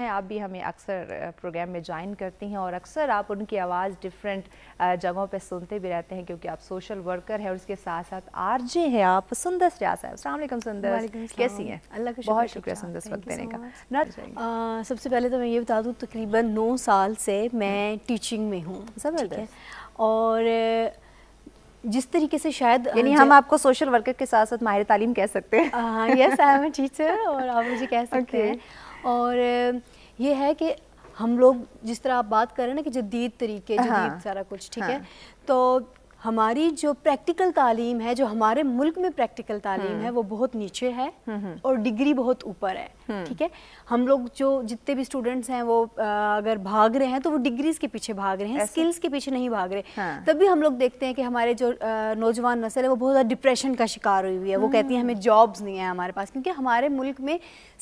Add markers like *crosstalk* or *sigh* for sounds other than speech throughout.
हैं आप भी हमें अक्सर प्रोग्राम में ज्वाइन करती हैं और अक्सर आप उनकी आवाज़ डिफरेंट जगहों पे सुनते भी रहते हैं क्योंकि आप सोशल वर्कर हैं और उसके साथ साथ आरजे हैं आप सुंदर रिया साहब सलामकुम सुंदर कैसी हैं अल्लाह का बहुत शुक्रिया सुंदर वक्त देने का ना सबसे पहले तो मैं ये बता दूँ तकरीबन नौ साल से मैं टीचिंग में हूँ ज़बरदस्त और जिस तरीके से शायद यानी हम आपको सोशल वर्कर के साथ साथ माहिर तालीम कह सकते हैं यस आई एम टीचर और आप मुझे कह सकते हैं और ये है कि हम लोग जिस तरह आप बात कर रहे हैं ना कि जदीद तरीके हाँ, सारा कुछ ठीक हाँ, है तो हमारी जो प्रैक्टिकल तालीम है जो हमारे मुल्क में प्रैक्टिकल तालीम हाँ। है वो बहुत नीचे है हम्म, हम्म। और डिग्री बहुत ऊपर है हम्म। ठीक है हम लोग जो जितने भी स्टूडेंट्स हैं वो अगर भाग रहे हैं तो वो डिग्रीज के पीछे भाग रहे हैं स्किल्स के पीछे नहीं भाग रहे हाँ। तब भी हम लोग देखते हैं कि हमारे जो नौजवान नस्ल है वो बहुत ज़्यादा डिप्रेशन का शिकार हुई हुई है वो कहती है हमें जॉब्स हम्म। नहीं है हमारे पास क्योंकि हमारे मुल्क में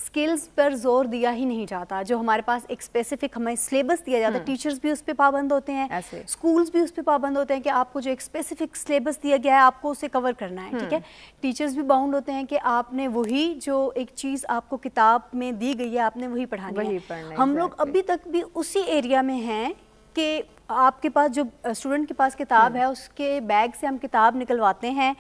स्किल्स पर जोर दिया ही नहीं जाता जो हमारे पास एक स्पेसिफिक हमें सिलेबस दिया जाता है टीचर्स हम्म। भी उस पर पाबंद होते हैं स्कूल्स भी उस पर पाबंद होते हैं कि आपको जो एक स्पेसिफिक सिलेबस दिया गया है आपको उसे कवर करना है ठीक है टीचर्स भी बाउंड होते हैं कि आपने वही जो एक चीज़ आपको किताब आप में दी गई है आपने वही पढ़ानी वही है हम लोग अभी तक भी उसी एरिया में हैं कि आपके पास जो स्टूडेंट के पास किताब हम्म। है उसके बैग से हम किताब निकलवाते हैं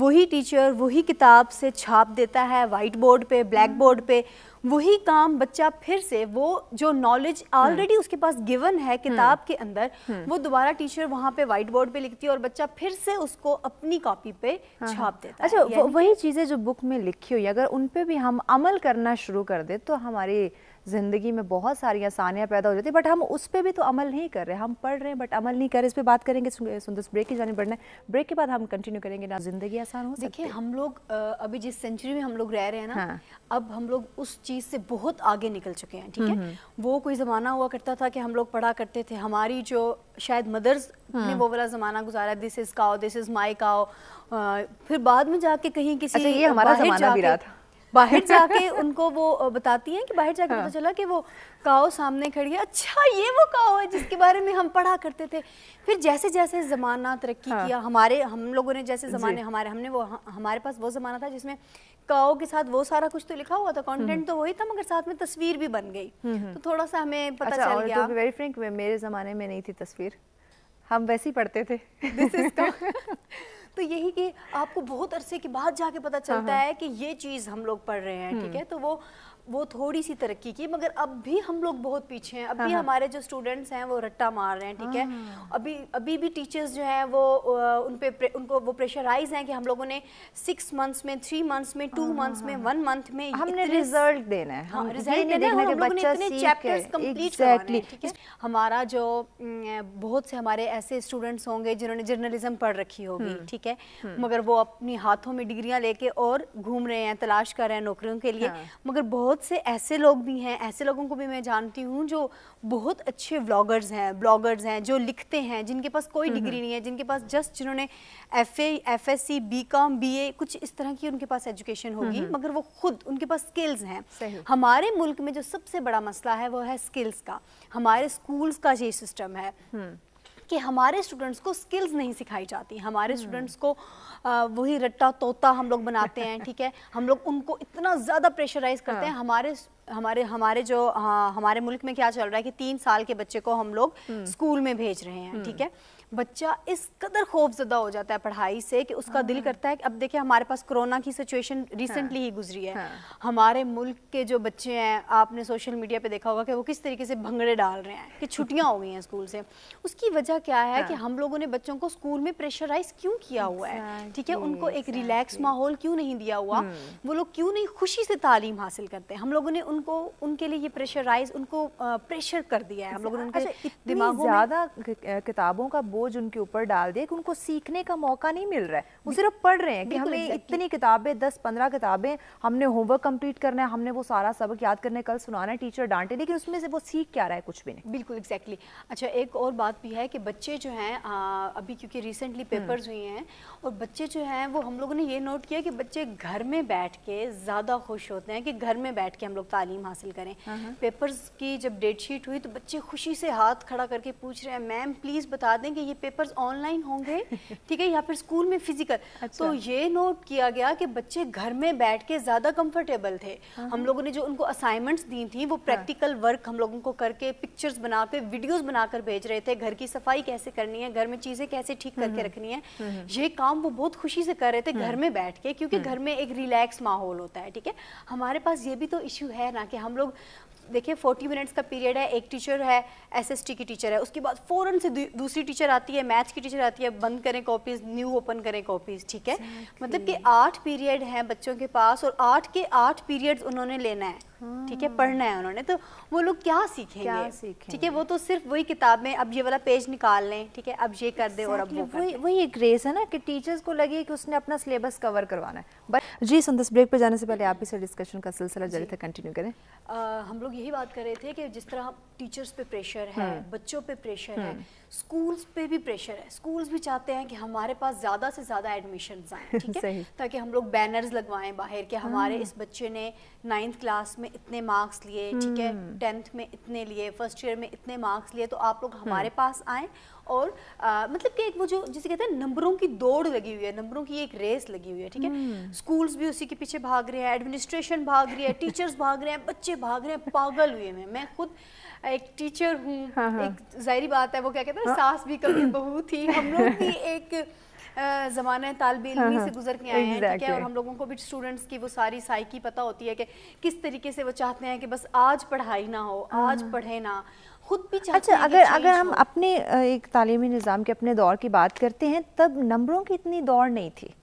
वही टीचर वही किताब से छाप देता है वाइट बोर्ड पे ब्लैक बोर्ड पे वही काम बच्चा फिर से वो जो नॉलेज ऑलरेडी उसके पास गिवन है किताब के अंदर वो दोबारा टीचर वहाँ पे व्हाइट बोर्ड पे लिखती है और बच्चा फिर से उसको अपनी कॉपी पे हाँ, हाँ। छाप देता अच्छा है। वही चीज़ें जो बुक में लिखी हुई अगर उन पर भी हम अमल करना शुरू कर दे तो हमारी ज़िंदगी में बहुत सारी आसानियाँ पैदा हो जाती है बट हम उस पर भी तो अमल नहीं कर रहे हम पढ़ रहे हैं बट अमल नहीं कर रहे इस पर बात करेंगे सुंदर ब्रेक की जानी बढ़ना है ब्रेक के बाद हम कंटिन्यू करेंगे ना ज़िंदगी आसान हो देखिए हम लोग अभी जिस सेंचुरी में हम लोग रह रहे हैं ना हाँ। अब हम लोग उस चीज़ से बहुत आगे निकल चुके हैं ठीक है हम्म, हम्म। वो कोई ज़माना हुआ करता था कि हम लोग पढ़ा करते थे हमारी जो शायद मदर्स ने हाँ। वो वाला ज़माना गुजारा this is cow this is my cow फिर बाद में जाके कहीं किसी अच्छा, ये हमारा ज़माना भी रहा था बाहर *laughs* जाके उनको वो बताती हैं कि बाहर जाके हाँ। पता चला कि वो काओ सामने खड़ी है अच्छा ये वो काओ है जिसके बारे में हम पढ़ा करते थे फिर जैसे जैसे ज़माना तरक्की हाँ। किया हमारे हम लोगों ने जैसे ज़माने हमारे हमने वो हमारे पास वो ज़माना था जिसमें काओ के साथ वो सारा कुछ तो लिखा हुआ था कंटेंट हम्म। तो वही था मगर साथ में तस्वीर भी बन गई हम्म, हम्म। तो थोड़ा सा हमें पता अच्छा, चल गया वेरी फ्रेंक मेरे ज़माने में नहीं थी तस्वीर हम वैसे ही पढ़ते थे *laughs* *laughs* तो यही कि आपको बहुत अरसे के बाद जाके पता हाँ, चलता हाँ। है कि ये चीज़ हम लोग पढ़ रहे हैं ठीक हम्म। है तो वो वो थोड़ी सी तरक्की की मगर अब भी हम लोग बहुत पीछे हैं अभी हाँ, हाँ। हमारे जो स्टूडेंट्स हैं वो रट्टा मार रहे हैं ठीक है हाँ। अभी अभी भी टीचर्स जो हैं वो उन पे उनको वो प्रेशराइज हैं कि हम लोगों ने सिक्स मंथ्स में थ्री मंथ्स में टू मंथ्स हाँ, हाँ, में वन मंथ में हमने रिजल्ट देना है हाँ, रिजल्ट देना है हमारा जो बहुत से हमारे ऐसे स्टूडेंट्स होंगे जिन्होंने जर्नलिज्म पढ़ रखी होगी हम्म, ठीक है हम्म। मगर वो अपनी हाथों में डिग्रियाँ लेके और घूम रहे हैं तलाश कर रहे हैं नौकरियों के लिए मगर बहुत बहुत से ऐसे लोग भी हैं ऐसे लोगों को भी मैं जानती हूँ जो बहुत अच्छे व्लॉगर्स हैं ब्लॉगर्स हैं जो लिखते हैं जिनके पास कोई डिग्री हम्म, हम्म। नहीं है जिनके पास जस्ट जिन्होंने F F S C B com B A कुछ इस तरह की उनके पास एजुकेशन होगी हम्म, मगर वो खुद उनके पास स्किल्स हैं हमारे मुल्क में जो सबसे बड़ा मसला है वो है स्किल्स का हमारे स्कूल्स का ये सिस्टम है कि हमारे स्टूडेंट्स को स्किल्स नहीं सिखाई जाती हमारे स्टूडेंट्स हम्म। को वही रट्टा तोता हम लोग बनाते हैं *laughs* ठीक है हम लोग उनको इतना ज़्यादा प्रेशराइज करते हैं हाँ। हमारे हमारे हमारे जो हाँ, हमारे मुल्क में क्या चल रहा है कि तीन साल के बच्चे को हम लोग हम्म। स्कूल में भेज रहे हैं हम्म। ठीक है बच्चा इस कदर खौफ खौफजदा हो जाता है पढ़ाई से कि उसका दिल हाँ। करता है कि अब देखिए हमारे पास कोरोना की सिचुएशन रिसेंटली हाँ। ही गुजरी है हाँ। हमारे मुल्क के जो बच्चे हैं आपने सोशल मीडिया पे देखा होगा कि वो किस तरीके से भंगड़े डाल रहे हैं कि छुट्टियां हो गई हैं स्कूल से उसकी वजह क्या है कि हम लोगों ने बच्चों को स्कूल में प्रेशराइज क्यों किया हुआ है ठीक है उनको एक रिलैक्स माहौल क्यों नहीं दिया हुआ हम्म। वो लोग क्यों नहीं खुशी से तालीम हासिल करते हम लोगों ने उन उनको उनके लिए ये प्रेशराइज उनको प्रेशर कर दिया है हम लोगों ने उनके अच्छा, दिमागों ज़्यादा किताबों का बोझ उनके ऊपर डाल दिया कि उनको सीखने का मौका नहीं मिल रहा है वो सिर्फ पढ़ रहे हैं कि हमें इतनी किताबें दस पंद्रह किताबें हमने होमवर्क कम्प्लीट करना है हमने वो सारा सबक याद करने कल सुनाना है टीचर डांटे लेकिन उसमें से वो सीख क्या रहा है कुछ भी नहीं बिल्कुल एग्जैक्टली अच्छा एक और बात भी है कि बच्चे जो हैं अभी क्योंकि रिसेंटली पेपर्स हुए हैं और बच्चे जो हैं वो हम लोगों ने ये नोट किया कि बच्चे घर में बैठ के ज़्यादा खुश होते हैं कि घर में बैठ के हम लोग तालीम हासिल करें हाँ, हाँ। पेपर्स की जब डेट शीट हुई तो बच्चे खुशी से हाथ खड़ा करके पूछ रहे हैं मैम प्लीज़ बता दें कि ये पेपर्स ऑनलाइन होंगे *laughs* ठीक है या फिर स्कूल में फिजिकल तो अच्छा। तो ये नोट किया गया कि बच्चे घर में बैठ के ज़्यादा कम्फर्टेबल थे हाँ, हम लोगों ने जो उनको असाइनमेंट्स दी थी वो प्रैक्टिकल वर्क हम लोगों को करके पिक्चर्स बना के वीडियोज़ बनाकर भेज रहे थे घर की सफाई कैसे करनी है घर में चीज़ें कैसे ठीक करके रखनी है ये काम वो बहुत खुशी से कर रहे थे घर में बैठ के क्योंकि घर में एक रिलैक्स माहौल होता है ठीक है हमारे पास ये भी तो इशू है ना कि हम लोग देखिए 40 मिनट्स का पीरियड है एक टीचर है एसएसटी की टीचर है उसके बाद फ़ौरन से दूसरी टीचर आती है मैथ्स की टीचर आती है बंद करें कॉपीज़ न्यू ओपन करें कॉपीज़ ठीक है exactly. मतलब कि आठ पीरियड हैं बच्चों के पास और आठ के आठ पीरियड्स उन्होंने लेना है ठीक है पढ़ना है उन्होंने तो वो लोग क्या सीखेंगे क्या सीखेंगे ठीक है वो तो सिर्फ वही किताब में अब ये वाला पेज निकाल लें ठीक है अब ये कर दे और अब वो वही वही एक रेस है ना कि टीचर्स को लगे कि उसने अपना सिलेबस कवर करवाना है बट जी संदेश ब्रेक पर जाने से पहले आप इसे डिस्कशन का सिलसिला जारी था कंटिन्यू करें हम लोग यही बात कर रहे थे कि जिस तरह टीचर्स पे प्रेशर है हम्म। बच्चों पे प्रेशर है हम्म। स्कूल्स पे भी प्रेशर है स्कूल्स भी चाहते हैं कि हमारे पास ज़्यादा से ज़्यादा एडमिशन आए ठीक है ताकि हम लोग बैनर्स लगवाएं बाहर के हमारे हाँ। इस बच्चे ने नाइन्थ क्लास में इतने मार्क्स लिए ठीक है टेंथ हम्म। में इतने लिए फर्स्ट ईयर में इतने मार्क्स लिए तो आप लोग हमारे हम्म। पास आए और आ, मतलब कि एक वो जो जिसे कहते हैं नंबरों की दौड़ लगी हुई है नंबरों की एक रेस लगी हुई है ठीक है हम्म। स्कूल्स भी उसी के पीछे भाग रहे हैं एडमिनिस्ट्रेशन भाग रही है टीचर्स भाग रहे हैं बच्चे भाग रहे हैं पागल हुए हैं मैं खुद एक टीचर हूँ हाँ, हाँ. एक जाहिर बात है वो क्या कहते हैं हाँ। सास भी कभी बहू थी हम लोग भी एक ज़माना तालब इलमी हाँ, हाँ, से गुजर के आए exactly. हैं ठीक है और हम लोगों को भी स्टूडेंट्स की वो सारी साइकी पता होती है कि किस तरीके से वो चाहते हैं कि बस आज पढ़ाई ना हो हाँ, आज हाँ। पढ़े ना खुद भी चाहते अच्छा अगर अगर हम अपने एक तालीमी निज़ाम के अपने दौर की बात करते हैं तब नंबरों की इतनी दौड़ नहीं थी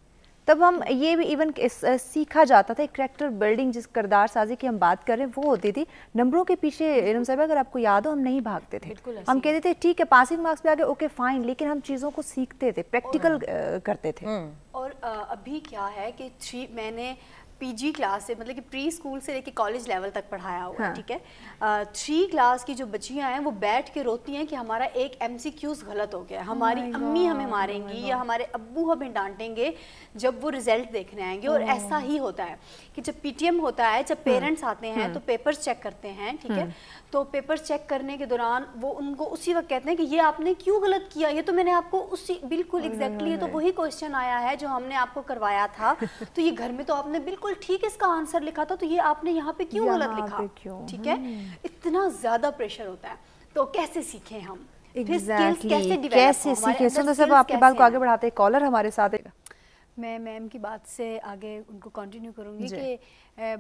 तब हम ये भी इवन सीखा जाता था करेक्टर बिल्डिंग जिस करदार साजी की हम बात कर रहे हैं वो होती थी नंबरों के पीछे साहब अगर आपको याद हो हम नहीं भागते थे हम कहते थे ठीक है पासिंग मार्क्स पे आगे ओके फाइन लेकिन हम चीज़ों को सीखते थे प्रैक्टिकल हाँ। करते थे और अभी क्या है कि थ्री मैंने पीजी क्लास से मतलब कि प्री स्कूल से लेके कॉलेज लेवल तक पढ़ाया हुआ है हाँ। ठीक है थ्री क्लास की जो बच्चियां हैं वो बैठ के रोती हैं कि हमारा एक एम गलत हो गया हमारी oh अम्मी हमें मारेंगी oh या हमारे अब्बू हमें डांटेंगे जब वो रिजल्ट देखने आएंगे oh. और ऐसा ही होता है कि जब पीटीएम होता है जब पेरेंट्स हाँ। आते हैं हाँ। तो पेपर चेक करते हैं ठीक है तो पेपर चेक करने के दौरान वो उनको उसी वक्त कहते हैं कि ये आपने क्यों गलत किया ये तो मैंने आपको उसी बिल्कुल एग्जैक्टली oh तो वही क्वेश्चन आया है जो हमने आपको करवाया था *laughs* तो ये घर में तो आपने बिल्कुल बिल्कुल ठीक इसका आंसर लिखा था तो ये आपने यहाँ पे क्यों गलत लिखा क्यों ठीक है हम्म। इतना ज्यादा प्रेशर होता है तो कैसे सीखें हम exactly. कैसे, कैसे सीखें सुंदर साहब आपके बाल को आगे बढ़ाते हैं कॉलर हमारे साथ मैं मैम की बात से आगे उनको कंटिन्यू करूँगी कि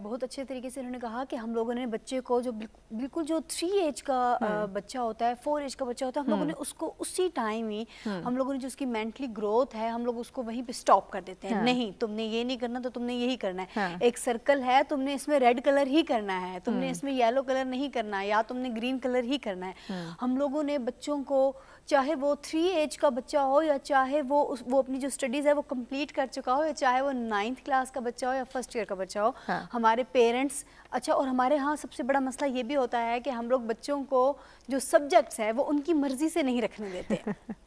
बहुत अच्छे तरीके से उन्होंने कहा कि हम लोगों ने बच्चे को जो बिल्कुल जो थ्री एज का हम्म। बच्चा होता है फोर एज का बच्चा होता है हम लोगों ने हम्म। उसको उसी टाइम ही हम्म। हम लोगों ने जो उसकी मेंटली ग्रोथ है हम लोग उसको वहीं पर स्टॉप कर देते हैं हाँ। नहीं तुमने ये नहीं करना तो तुमने यही करना है हाँ। एक सर्कल है तुमने इसमें रेड कलर ही करना है तुमने इसमें येलो कलर नहीं करना है या तुमने ग्रीन कलर ही करना है हम लोगों ने बच्चों को चाहे वो थ्री एज का बच्चा हो या चाहे वो वो अपनी जो स्टडीज़ है वो कम्प्लीट कर कर चुका हो या चाहे वो नाइन्थ क्लास का बच्चा हो या फर्स्ट ईयर का बच्चा हो हाँ। हमारे पेरेंट्स अच्छा और हमारे यहाँ सबसे बड़ा मसला ये भी होता है कि हम लोग बच्चों को जो सब्जेक्ट्स हैं वो उनकी मर्जी से नहीं रखने देते *laughs*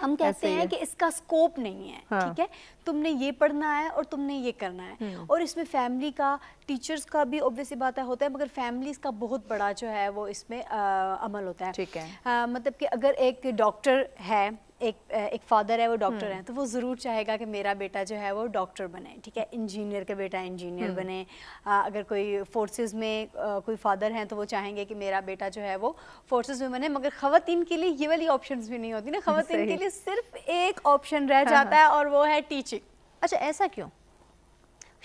हम कहते हैं कि इसका स्कोप नहीं है हाँ। ठीक हाँ। है तुमने ये पढ़ना है और तुमने ये करना है हम्म। और इसमें फैमिली का टीचर्स का भी ऑब्वियसली बात है होता है मगर फैमिलीज का बहुत बड़ा जो है वो इसमें आ, अमल होता है ठीक है आ, मतलब कि अगर एक डॉक्टर है एक एक फादर है वो डॉक्टर हम्म। हैं तो वो ज़रूर चाहेगा कि मेरा बेटा जो है वो डॉक्टर बने ठीक है इंजीनियर का बेटा इंजीनियर हम्म। बने आ, अगर कोई फोर्सेस में आ, कोई फादर हैं तो वो चाहेंगे कि मेरा बेटा जो है वो फोर्सेस में बने मगर ख़वान के लिए ये वाली ऑप्शन भी नहीं होती ना ख़वान के लिए सिर्फ एक ऑप्शन रह हाँ, हाँ। जाता है और वो है टीचिंग अच्छा ऐसा क्यों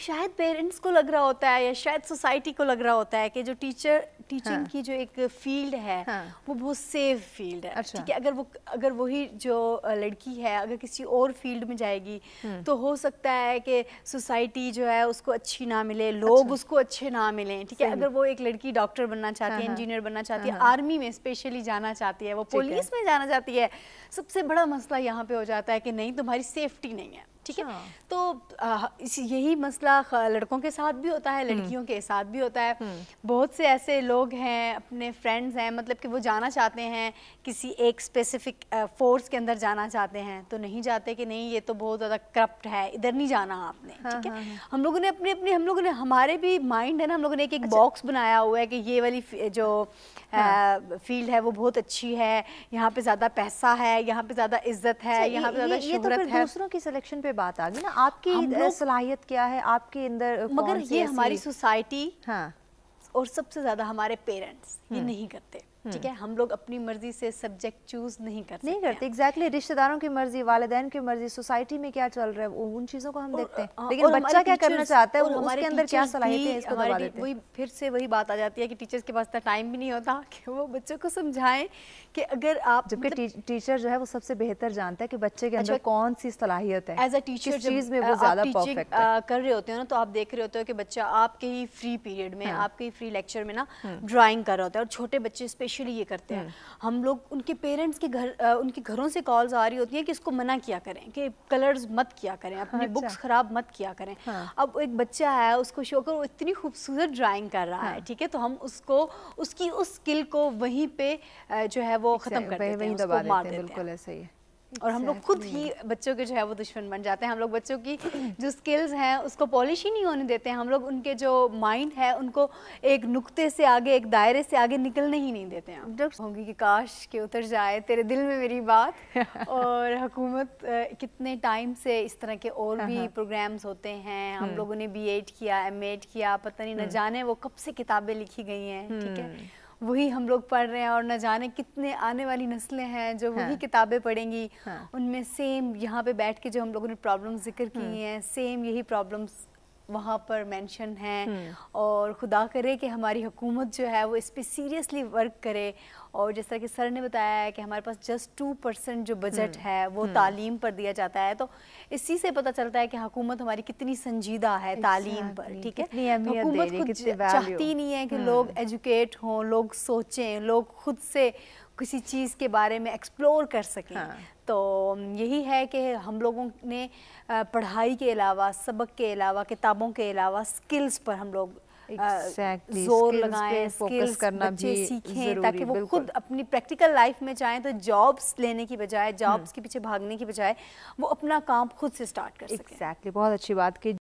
शायद पेरेंट्स को लग रहा होता है या शायद सोसाइटी को लग रहा होता है कि जो टीचर टीचिंग हाँ. की जो एक फील्ड है हाँ. वो बहुत सेफ फील्ड है अच्छा। ठीक है अगर वो अगर वही जो लड़की है अगर किसी और फील्ड में जाएगी हम्म। तो हो सकता है कि सोसाइटी जो है उसको अच्छी ना मिले लोग अच्छा। उसको अच्छे ना मिले ठीक है अगर वो एक लड़की डॉक्टर बनना चाहती है इंजीनियर हाँ, हाँ। बनना चाहती हाँ, है आर्मी में स्पेशली जाना चाहती है वो पुलिस में जाना चाहती है सबसे बड़ा मसला यहाँ पे हो जाता है कि नहीं तुम्हारी सेफ्टी नहीं है ठीक है अच्छा। तो आ, यही मसला लड़कों के साथ भी होता है हम्म। लड़कियों के साथ भी होता है हम्म। बहुत से ऐसे लोग हैं अपने फ्रेंड्स हैं मतलब कि वो जाना चाहते हैं किसी एक स्पेसिफिक फोर्स के अंदर जाना चाहते हैं तो नहीं जाते कि नहीं ये तो बहुत ज़्यादा करप्ट है इधर नहीं जाना आपने हाँ, ठीक है हाँ, हाँ। हम लोगों ने अपने अपने हम लोगों ने हमारे भी माइंड है ना हम लोगों ने एक एक बॉक्स अच्छा। बनाया हुआ है कि ये वाली जो हाँ। फील्ड है वो बहुत अच्छी है यहाँ पे ज़्यादा पैसा है यहाँ पे ज़्यादा इज्जत है अच्छा, यहाँ पे ज़्यादा तो दूसरों की सिलेक्शन पे बात आ गई ना आपकी सलाहियत क्या है आपके अंदर मगर ये हमारी सोसाइटी हाँ और सबसे ज़्यादा हमारे पेरेंट्स ये हम्म। नहीं करते ठीक है हम्म। हम लोग अपनी मर्जी से सब्जेक्ट चूज नहीं करते नहीं करते एग्जैक्टली रिश्तेदारों की मर्जी वालदेन की मर्जी सोसाइटी में क्या चल रहा है उन चीजों को हम देखते हैं हाँ, लेकिन बच्चा क्या करना चाहता है उसके अंदर क्या सलाहियत वही फिर से वही बात आ जाती है कि टीचर्स के पास टाइम तो भी नहीं होता *laughs* कि वो बच्चों को समझाए कि अगर आप जबकि मतलब टीचर जो है वो सबसे बेहतर जानता है कि बच्चे के अच्छा, अंदर कौन सी सलाहियत है एज अ टीचर चीज में वो ज्यादा परफेक्ट कर रहे होते हो ना तो आप देख रहे होते हो कि बच्चा आपके ही फ्री पीरियड में हाँ। आपके ही फ्री लेक्चर में ना ड्राइंग हाँ। कर रहा होता है और छोटे बच्चे स्पेशल स्पेशली ये करते हैं हम्म। हम लोग उनके पेरेंट्स के घर आ, उनके घरों से कॉल्स आ रही होती हैं कि इसको मना किया करें कि कलर्स मत किया करें अपनी अच्छा। बुक्स ख़राब मत किया करें हाँ। अब एक बच्चा है उसको शो कर वो इतनी खूबसूरत ड्राइंग कर रहा हाँ। है ठीक है तो हम उसको उसकी उस स्किल को वहीं पे जो है वो ख़त्म कर देते हैं बिल्कुल ऐसा ही है और हम लोग खुद ही बच्चों के जो है वो दुश्मन बन जाते हैं हम लोग बच्चों की जो स्किल्स हैं उसको पॉलिश ही नहीं होने देते हैं हम लोग उनके जो माइंड है उनको एक नुक्ते से आगे एक दायरे से आगे निकलने ही नहीं देते हैं जब होंगी कि काश के उतर जाए तेरे दिल में मेरी बात *laughs* और हुकूमत कितने टाइम से इस तरह के और भी प्रोग्राम्स हाँ, हाँ। होते हैं हम हम्म। लोगों ने बी किया एम किया पता नहीं न हम्म। जाने वो कब से किताबें लिखी गई हैं ठीक है हम्म। वही हम लोग पढ़ रहे हैं और न जाने कितने आने वाली नस्लें हैं जो वही हाँ। किताबें पढ़ेंगी हाँ। उनमें सेम यहाँ पे बैठ के जो हम लोगों ने प्रॉब्लम जिक्र की हाँ। हैं सेम यही प्रॉब्लम्स वहाँ पर मेंशन है हम्म। और खुदा करे कि हमारी हुकूमत जो है वो इस पर सीरियसली वर्क करे और जिस तरह कि सर ने बताया है कि हमारे पास जस्ट टू परसेंट जो बजट हम्म। है वो हम्म। तालीम पर दिया जाता है तो इसी से पता चलता है कि हुकूमत हमारी कितनी संजीदा है तालीम पर ठीक है तो हुकूमत खुद चाहती नहीं है कि लोग एजुकेट हों लोग सोचें लोग खुद से किसी चीज़ के बारे में एक्सप्लोर कर सकें हाँ। तो यही है कि हम लोगों ने पढ़ाई के अलावा सबक के अलावा किताबों के अलावा स्किल्स पर हम लोग exactly. जोर लगाएं स्किल्स करना भी सीखें ताकि वो खुद अपनी प्रैक्टिकल लाइफ में जाएं तो जॉब्स लेने की बजाय जॉब्स हम्म। के पीछे भागने की बजाय वो अपना काम खुद से स्टार्ट कर सकें exactly, बहुत अच्छी बात कि